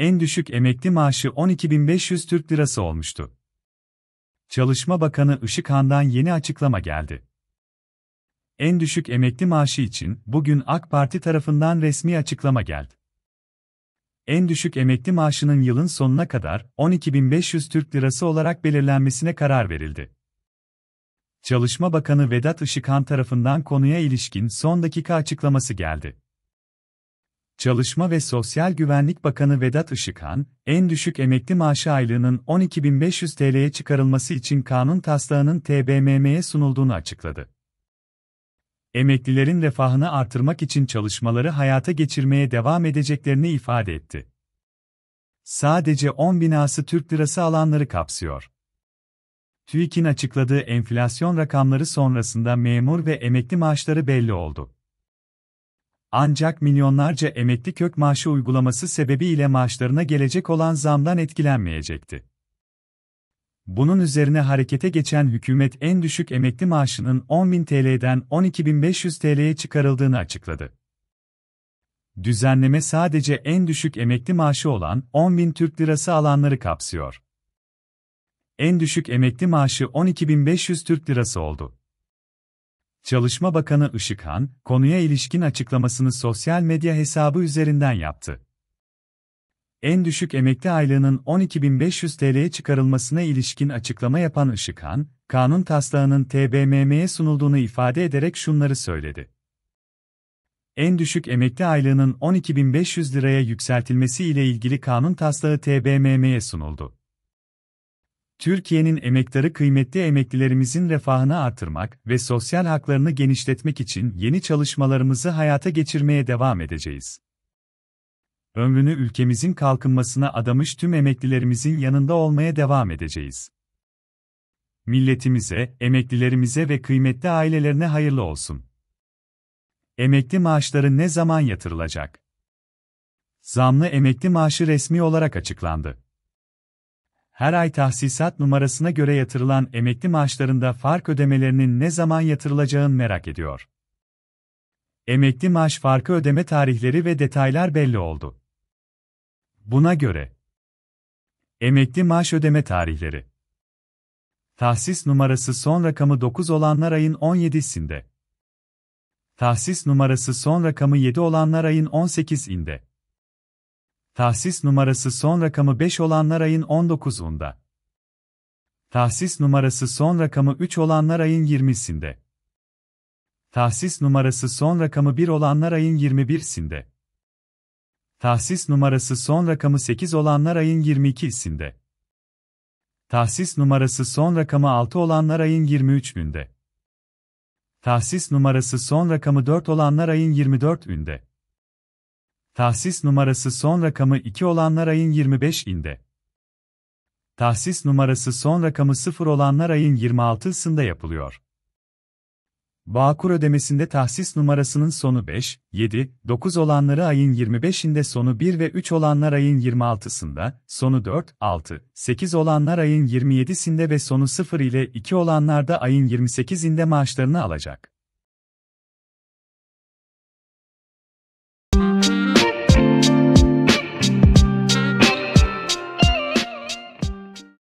en düşük emekli maaşı 12.500 Türk Lirası olmuştu. Çalışma Bakanı Işık Han'dan yeni açıklama geldi. En düşük emekli maaşı için bugün AK Parti tarafından resmi açıklama geldi. En düşük emekli maaşının yılın sonuna kadar 12.500 Türk Lirası olarak belirlenmesine karar verildi. Çalışma Bakanı Vedat Işıkhan tarafından konuya ilişkin son dakika açıklaması geldi. Çalışma ve Sosyal Güvenlik Bakanı Vedat Işıkhan, en düşük emekli maaşı aylığının 12.500 TL'ye çıkarılması için kanun taslağının TBMM'ye sunulduğunu açıkladı. Emeklilerin refahını artırmak için çalışmaları hayata geçirmeye devam edeceklerini ifade etti. Sadece 10 binası Türk lirası alanları kapsıyor. TÜİK'in açıkladığı enflasyon rakamları sonrasında memur ve emekli maaşları belli oldu. Ancak milyonlarca emekli kök maaşı uygulaması sebebiyle maaşlarına gelecek olan zamdan etkilenmeyecekti. Bunun üzerine harekete geçen hükümet en düşük emekli maaşının 10.000 TL'den 12.500 TL'ye çıkarıldığını açıkladı. Düzenleme sadece en düşük emekli maaşı olan 10.000 Türk Lirası alanları kapsıyor. En düşük emekli maaşı 12.500 Türk Lirası oldu. Çalışma Bakanı Işıkhan, konuya ilişkin açıklamasını sosyal medya hesabı üzerinden yaptı. En düşük emekli aylığının 12.500 TL'ye çıkarılmasına ilişkin açıklama yapan Işıkhan, kanun taslağının TBMM'ye sunulduğunu ifade ederek şunları söyledi. En düşük emekli aylığının 12.500 liraya yükseltilmesi ile ilgili kanun taslağı TBMM'ye sunuldu. Türkiye'nin emektarı kıymetli emeklilerimizin refahını artırmak ve sosyal haklarını genişletmek için yeni çalışmalarımızı hayata geçirmeye devam edeceğiz. Ömrünü ülkemizin kalkınmasına adamış tüm emeklilerimizin yanında olmaya devam edeceğiz. Milletimize, emeklilerimize ve kıymetli ailelerine hayırlı olsun. Emekli maaşları ne zaman yatırılacak? Zamlı emekli maaşı resmi olarak açıklandı her ay tahsisat numarasına göre yatırılan emekli maaşlarında fark ödemelerinin ne zaman yatırılacağını merak ediyor. Emekli maaş farkı ödeme tarihleri ve detaylar belli oldu. Buna göre Emekli maaş ödeme tarihleri Tahsis numarası son rakamı 9 olanlar ayın 17'sinde. Tahsis numarası son rakamı 7 olanlar ayın 18'inde. Tahsis numarası son rakamı 5 olanlar ayın 19'unda. Tahsis numarası son rakamı 3 olanlar ayın 20'sinde. Tahsis numarası son rakamı 1 olanlar ayın 21'sinde. Tahsis numarası son rakamı 8 olanlar ayın 22'sinde. Tahsis numarası son rakamı 6 olanlar ayın 23 günde. Tahsis numarası son rakamı 4 olanlar ayın 24 günde. Tahsis numarası son rakamı 2 olanlar ayın 25inde, Tahsis numarası son rakamı 0 olanlar ayın 26'sında yapılıyor. Bağkur ödemesinde tahsis numarasının sonu 5, 7, 9 olanları ayın 25'inde sonu 1 ve 3 olanlar ayın 26'sında, sonu 4, 6, 8 olanlar ayın 27'sinde ve sonu 0 ile 2 olanlar da ayın 28'inde maaşlarını alacak.